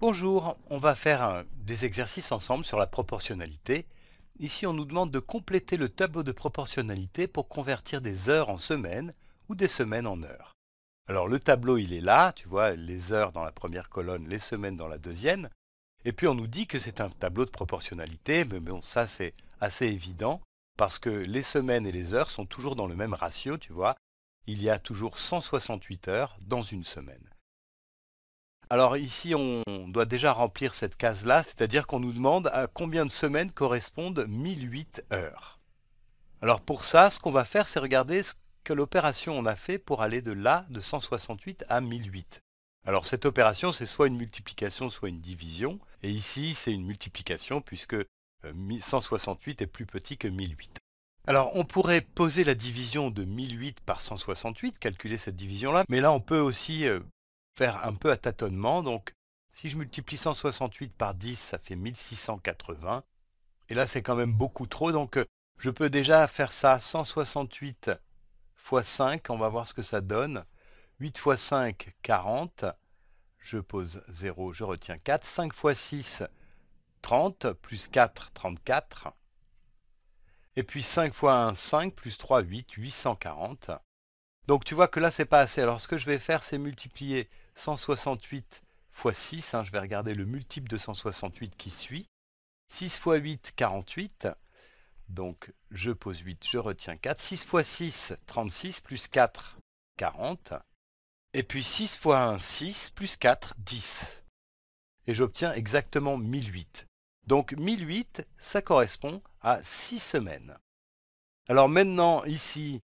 Bonjour, on va faire des exercices ensemble sur la proportionnalité. Ici, on nous demande de compléter le tableau de proportionnalité pour convertir des heures en semaines ou des semaines en heures. Alors le tableau, il est là, tu vois, les heures dans la première colonne, les semaines dans la deuxième. Et puis on nous dit que c'est un tableau de proportionnalité, mais bon, ça c'est assez évident, parce que les semaines et les heures sont toujours dans le même ratio, tu vois. Il y a toujours 168 heures dans une semaine. Alors ici, on doit déjà remplir cette case-là, c'est-à-dire qu'on nous demande à combien de semaines correspondent 1008 heures. Alors pour ça, ce qu'on va faire, c'est regarder ce que l'opération on a fait pour aller de là, de 168 à 1008. Alors cette opération, c'est soit une multiplication, soit une division. Et ici, c'est une multiplication puisque 168 euh, est plus petit que 1008. Alors on pourrait poser la division de 1008 par 168, calculer cette division-là, mais là on peut aussi euh, faire un peu à tâtonnement. Donc, si je multiplie 168 par 10, ça fait 1680. Et là, c'est quand même beaucoup trop. Donc, euh, je peux déjà faire ça 168 x 5. On va voir ce que ça donne. 8 x 5, 40. Je pose 0, je retiens 4. 5 x 6, 30. Plus 4, 34. Et puis 5 x 1, 5. Plus 3, 8, 840. Donc tu vois que là, c'est pas assez. Alors ce que je vais faire, c'est multiplier 168 x 6. je vais regarder le multiple de 168 qui suit. 6 fois 8, 48. Donc je pose 8, je retiens 4. 6 fois 6, 36, plus 4, 40. Et puis 6 fois 1, 6, plus 4, 10. Et j'obtiens exactement 1008. Donc 1008, ça correspond à 6 semaines. Alors maintenant, ici,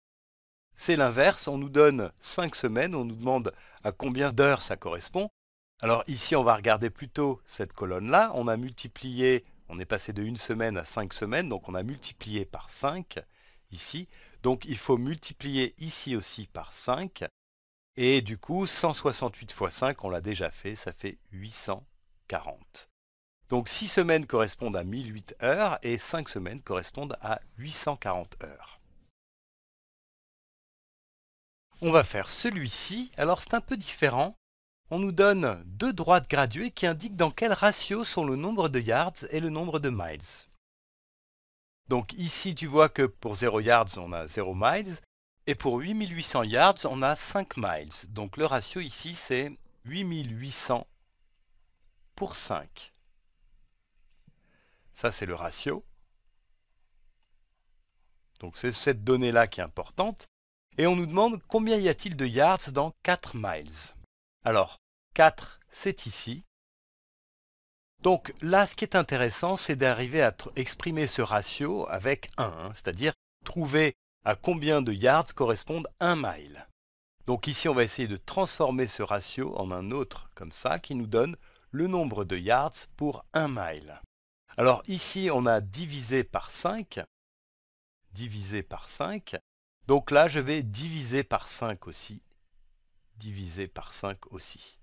c'est l'inverse. On nous donne 5 semaines, on nous demande à combien d'heures ça correspond. Alors ici, on va regarder plutôt cette colonne-là. On a multiplié, on est passé de 1 semaine à 5 semaines, donc on a multiplié par 5 ici. Donc il faut multiplier ici aussi par 5. Et du coup, 168 fois 5, on l'a déjà fait, ça fait 840. Donc 6 semaines correspondent à 1008 heures et 5 semaines correspondent à 840 heures. On va faire celui-ci, alors c'est un peu différent. On nous donne deux droites graduées qui indiquent dans quel ratio sont le nombre de yards et le nombre de miles. Donc ici tu vois que pour 0 yards on a 0 miles et pour 8800 yards on a 5 miles. Donc le ratio ici c'est 8800 pour 5. Ça c'est le ratio. Donc c'est cette donnée là qui est importante. Et on nous demande combien y a-t-il de yards dans 4 miles Alors, 4, c'est ici. Donc là, ce qui est intéressant, c'est d'arriver à exprimer ce ratio avec 1, hein, c'est-à-dire trouver à combien de yards correspondent 1 mile. Donc ici, on va essayer de transformer ce ratio en un autre, comme ça, qui nous donne le nombre de yards pour 1 mile. Alors ici, on a divisé par 5, divisé par 5, donc là, je vais diviser par 5 aussi. Diviser par 5 aussi.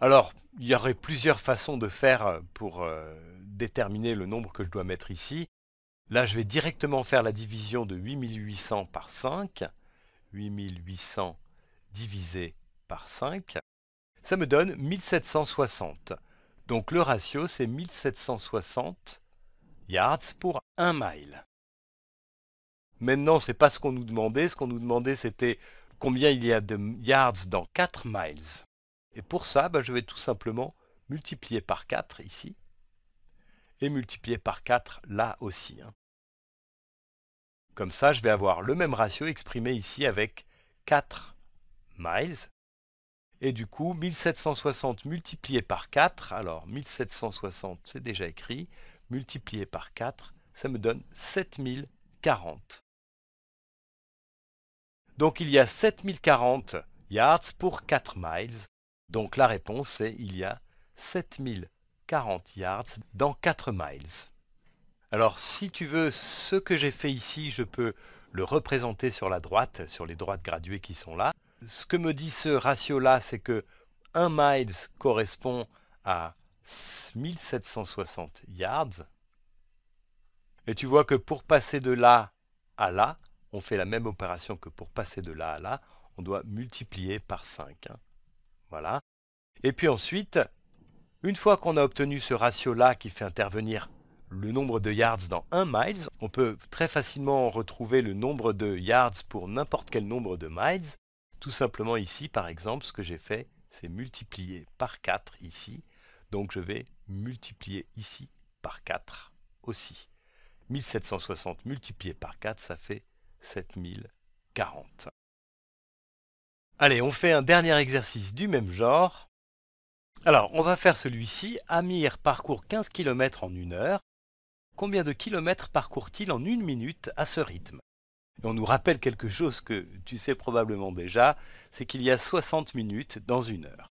Alors, il y aurait plusieurs façons de faire euh, pour euh, déterminer le nombre que je dois mettre ici. Là, je vais directement faire la division de 8800 par 5. 8800 divisé par 5. Ça me donne 1760. Donc le ratio, c'est 1760 yards pour 1 mile. Maintenant, n'est pas ce qu'on nous demandait. Ce qu'on nous demandait, c'était combien il y a de yards dans 4 miles. Et pour ça, bah, je vais tout simplement multiplier par 4 ici et multiplier par 4 là aussi. Hein. Comme ça, je vais avoir le même ratio exprimé ici avec 4 miles. Et du coup, 1760 multiplié par 4, alors 1760 c'est déjà écrit, multiplié par 4, ça me donne 7040. Donc il y a 7040 yards pour 4 miles. Donc la réponse est il y a 7040 yards dans 4 miles. Alors si tu veux, ce que j'ai fait ici, je peux le représenter sur la droite, sur les droites graduées qui sont là. Ce que me dit ce ratio-là, c'est que 1 miles correspond à 1760 yards. Et tu vois que pour passer de là à là, on fait la même opération que pour passer de là à là, on doit multiplier par 5. Hein. Voilà. Et puis ensuite, une fois qu'on a obtenu ce ratio-là qui fait intervenir le nombre de yards dans 1 miles, on peut très facilement retrouver le nombre de yards pour n'importe quel nombre de miles. Tout simplement ici, par exemple, ce que j'ai fait, c'est multiplier par 4 ici. Donc je vais multiplier ici par 4 aussi. 1760 multiplié par 4, ça fait 7040. Allez, on fait un dernier exercice du même genre. Alors, on va faire celui-ci. Amir parcourt 15 km en une heure. Combien de kilomètres parcourt-il en une minute à ce rythme Et on nous rappelle quelque chose que tu sais probablement déjà, c'est qu'il y a 60 minutes dans une heure.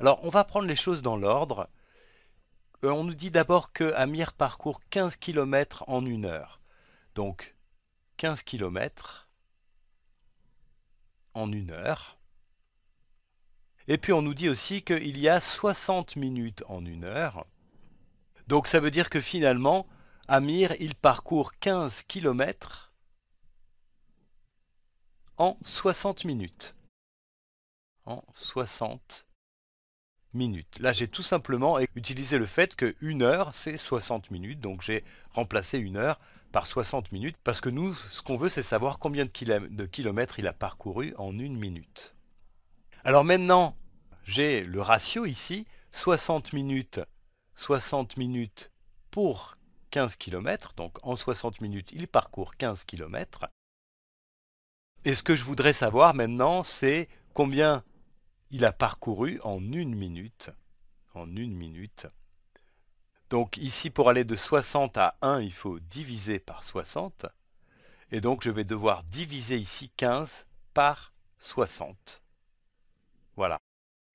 Alors, on va prendre les choses dans l'ordre. Euh, on nous dit d'abord que Amir parcourt 15 km en une heure. Donc, 15 km en une heure. Et puis on nous dit aussi qu'il y a 60 minutes en une heure. Donc ça veut dire que finalement, Amir, il parcourt 15 km en 60 minutes. En 60 minutes. Là, j'ai tout simplement utilisé le fait que une heure, c'est 60 minutes. Donc j'ai remplacé une heure par 60 minutes, parce que nous, ce qu'on veut, c'est savoir combien de, kilomètres il a parcouru en une minute. Alors maintenant, j'ai le ratio ici, 60 minutes, 60 minutes pour 15 km, donc en 60 minutes, il parcourt 15 km. Et ce que je voudrais savoir maintenant, c'est combien il a parcouru en une minute. En une minute. Donc ici, pour aller de 60 à 1, il faut diviser par 60. Et donc, je vais devoir diviser ici 15 par 60. Voilà.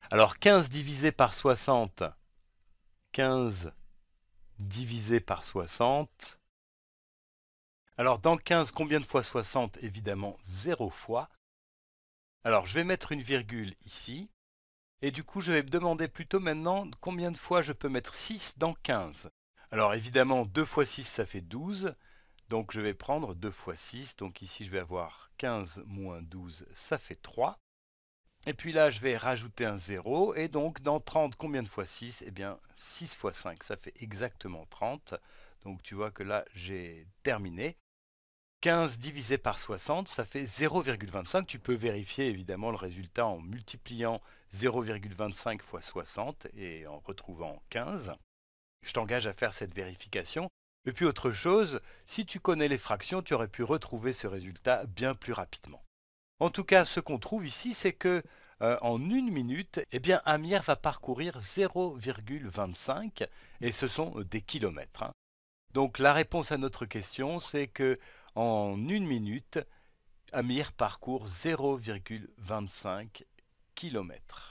Alors, 15 divisé par 60, 15 divisé par 60. Alors, dans 15, combien de fois 60 Évidemment, 0 fois. Alors, je vais mettre une virgule ici. Et du coup, je vais me demander plutôt maintenant combien de fois je peux mettre 6 dans 15. Alors évidemment, 2 fois 6, ça fait 12. Donc je vais prendre 2 fois 6. Donc ici, je vais avoir 15 moins 12, ça fait 3. Et puis là, je vais rajouter un 0. Et donc, dans 30, combien de fois 6 Eh bien, 6 fois 5, ça fait exactement 30. Donc tu vois que là, j'ai terminé. 15 divisé par 60, ça fait 0,25. Tu peux vérifier évidemment le résultat en multipliant 0,25 fois 60 et en retrouvant 15. Je t'engage à faire cette vérification. Et puis autre chose, si tu connais les fractions, tu aurais pu retrouver ce résultat bien plus rapidement. En tout cas, ce qu'on trouve ici, c'est que euh, en une minute, eh bien, Amir va parcourir 0,25 et ce sont des kilomètres. Hein. Donc la réponse à notre question, c'est que en une minute, Amir parcourt 0,25 km.